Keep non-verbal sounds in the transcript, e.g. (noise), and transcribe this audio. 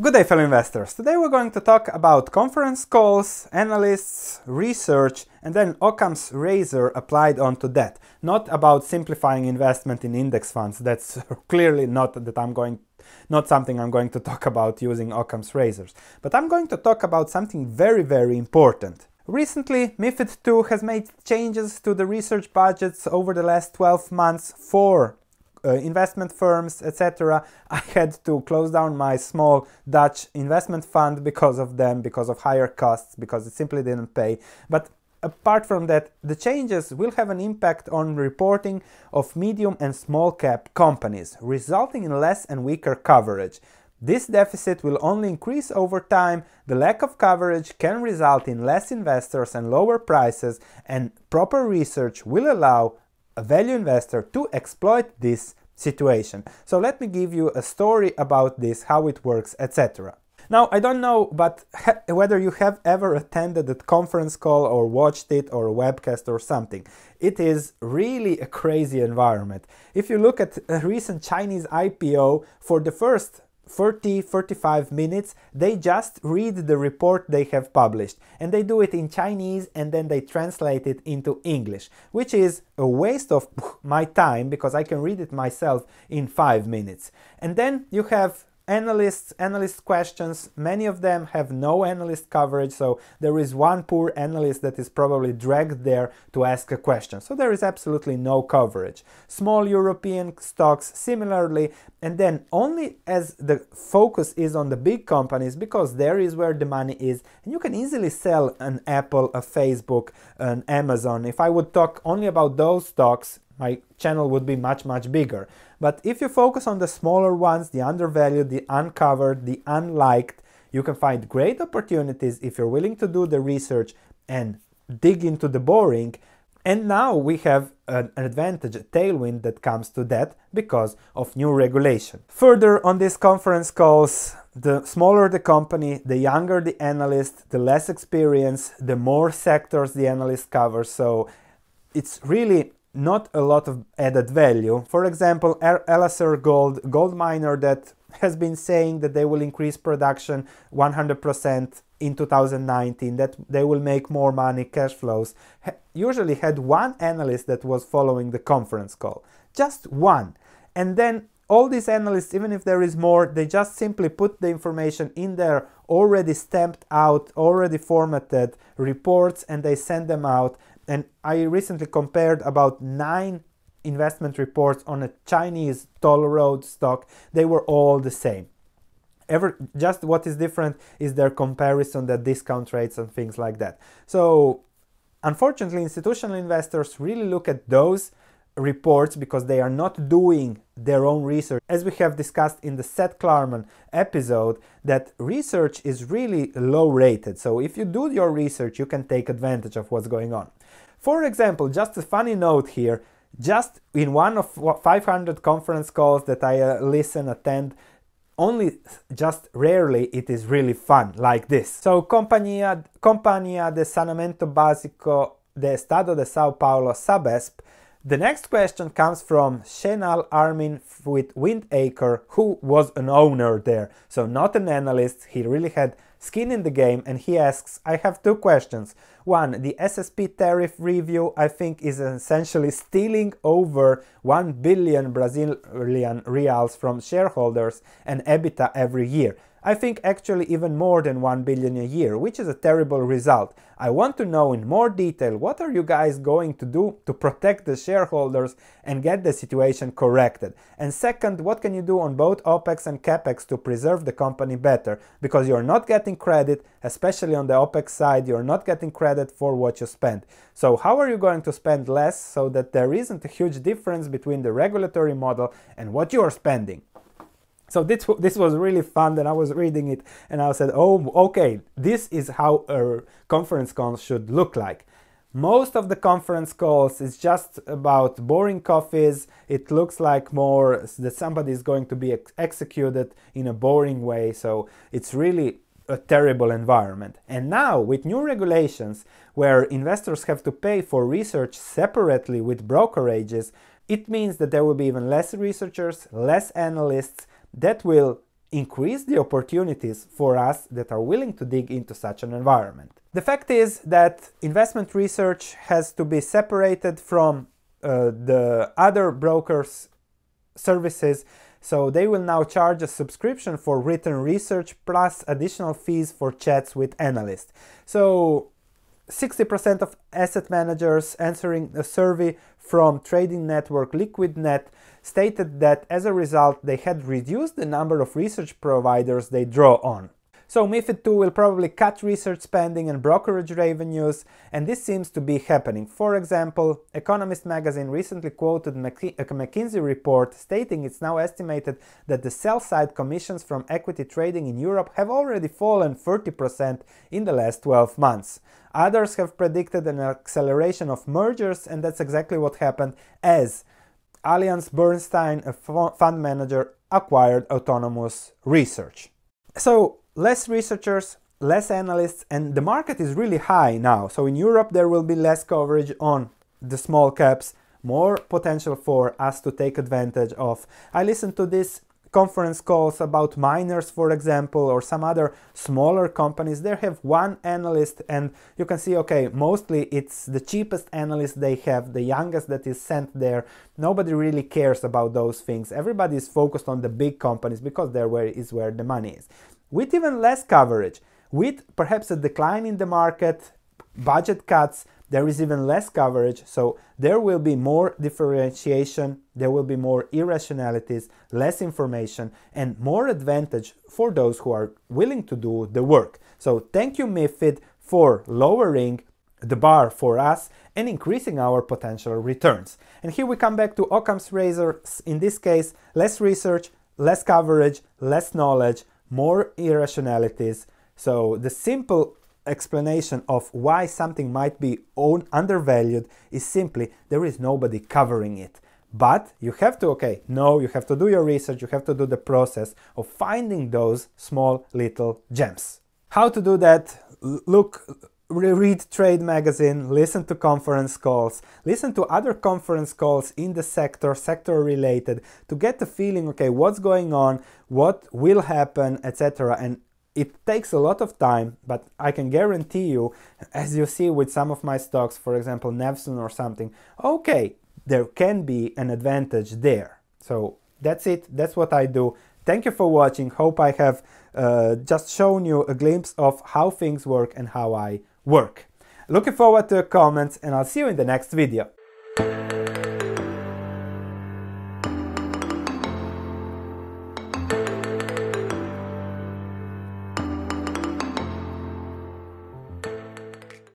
Good day fellow investors. Today we're going to talk about conference calls, analysts, research and then Occam's razor applied onto that. Not about simplifying investment in index funds. That's (laughs) clearly not that I'm going not something I'm going to talk about using Occam's razors. But I'm going to talk about something very very important. Recently, MIFID II has made changes to the research budgets over the last 12 months for uh, investment firms, etc. (laughs) I had to close down my small Dutch investment fund because of them, because of higher costs, because it simply didn't pay. But apart from that, the changes will have an impact on reporting of medium and small cap companies, resulting in less and weaker coverage. This deficit will only increase over time. The lack of coverage can result in less investors and lower prices, and proper research will allow a value investor to exploit this situation. So let me give you a story about this, how it works, etc. Now, I don't know but whether you have ever attended a conference call or watched it or a webcast or something. It is really a crazy environment. If you look at a recent Chinese IPO, for the first 30 45 minutes they just read the report they have published and they do it in chinese and then they translate it into english which is a waste of (laughs) my time because i can read it myself in 5 minutes and then you have analysts, analyst questions, many of them have no analyst coverage, so there is one poor analyst that is probably dragged there to ask a question. So there is absolutely no coverage. Small European stocks similarly, and then only as the focus is on the big companies because there is where the money is, and you can easily sell an Apple, a Facebook, an Amazon. If I would talk only about those stocks, my channel would be much, much bigger. But if you focus on the smaller ones, the undervalued, the uncovered, the unliked, you can find great opportunities if you're willing to do the research and dig into the boring. And now we have an advantage, a tailwind that comes to that because of new regulation. Further on these conference calls, the smaller the company, the younger the analyst, the less experience, the more sectors the analyst covers. So it's really not a lot of added value. For example, LSR Gold, gold miner that has been saying that they will increase production 100% in 2019, that they will make more money, cash flows, usually had one analyst that was following the conference call. Just one. And then all these analysts, even if there is more, they just simply put the information in their already stamped out, already formatted reports and they send them out and I recently compared about nine investment reports on a Chinese toll road stock. They were all the same. Ever, just what is different is their comparison, the discount rates and things like that. So unfortunately, institutional investors really look at those reports because they are not doing their own research. As we have discussed in the Seth Klarman episode, that research is really low rated. So if you do your research, you can take advantage of what's going on. For example, just a funny note here, just in one of 500 conference calls that I uh, listen, attend, only just rarely it is really fun like this. So Compania, Compania de Sanamento Basico de Estado de Sao Paulo, SABESP, the next question comes from Shenal Armin with Windacre, who was an owner there, so not an analyst, he really had skin in the game, and he asks, I have two questions. One, the SSP tariff review I think is essentially stealing over 1 billion Brazilian reals from shareholders and EBITDA every year. I think actually even more than 1 billion a year, which is a terrible result. I want to know in more detail what are you guys going to do to protect the shareholders and get the situation corrected. And second, what can you do on both OPEX and CAPEX to preserve the company better? Because you're not getting credit, especially on the OPEX side, you're not getting credit for what you spend. So how are you going to spend less so that there isn't a huge difference between the regulatory model and what you are spending? so this, this was really fun and i was reading it and i said oh okay this is how a conference call should look like most of the conference calls is just about boring coffees it looks like more that somebody is going to be ex executed in a boring way so it's really a terrible environment. And now, with new regulations where investors have to pay for research separately with brokerages, it means that there will be even less researchers, less analysts, that will increase the opportunities for us that are willing to dig into such an environment. The fact is that investment research has to be separated from uh, the other brokers' services, so they will now charge a subscription for written research plus additional fees for chats with analysts. So 60% of asset managers answering a survey from trading network LiquidNet stated that as a result they had reduced the number of research providers they draw on. So MIFID II will probably cut research spending and brokerage revenues, and this seems to be happening. For example, Economist magazine recently quoted a McKinsey report stating it's now estimated that the sell-side commissions from equity trading in Europe have already fallen 30% in the last 12 months. Others have predicted an acceleration of mergers, and that's exactly what happened as Allianz Bernstein, a fund manager, acquired Autonomous Research. So less researchers, less analysts, and the market is really high now. So in Europe, there will be less coverage on the small caps, more potential for us to take advantage of. I listened to this conference calls about miners, for example, or some other smaller companies, they have one analyst and you can see, okay, mostly it's the cheapest analyst they have, the youngest that is sent there. Nobody really cares about those things. Everybody is focused on the big companies because there is where the money is with even less coverage, with perhaps a decline in the market, budget cuts, there is even less coverage, so there will be more differentiation, there will be more irrationalities, less information, and more advantage for those who are willing to do the work. So, thank you, MIFID, for lowering the bar for us and increasing our potential returns. And here we come back to Occam's razor. In this case, less research, less coverage, less knowledge, more irrationalities. So the simple explanation of why something might be own undervalued is simply there is nobody covering it. But you have to, okay, no, you have to do your research, you have to do the process of finding those small little gems. How to do that? Look read trade magazine, listen to conference calls, listen to other conference calls in the sector, sector related, to get the feeling, okay, what's going on, what will happen, etc. And it takes a lot of time, but I can guarantee you, as you see with some of my stocks, for example, Nevson or something, okay, there can be an advantage there. So that's it, that's what I do. Thank you for watching. Hope I have uh, just shown you a glimpse of how things work and how I work. Looking forward to your comments and I'll see you in the next video.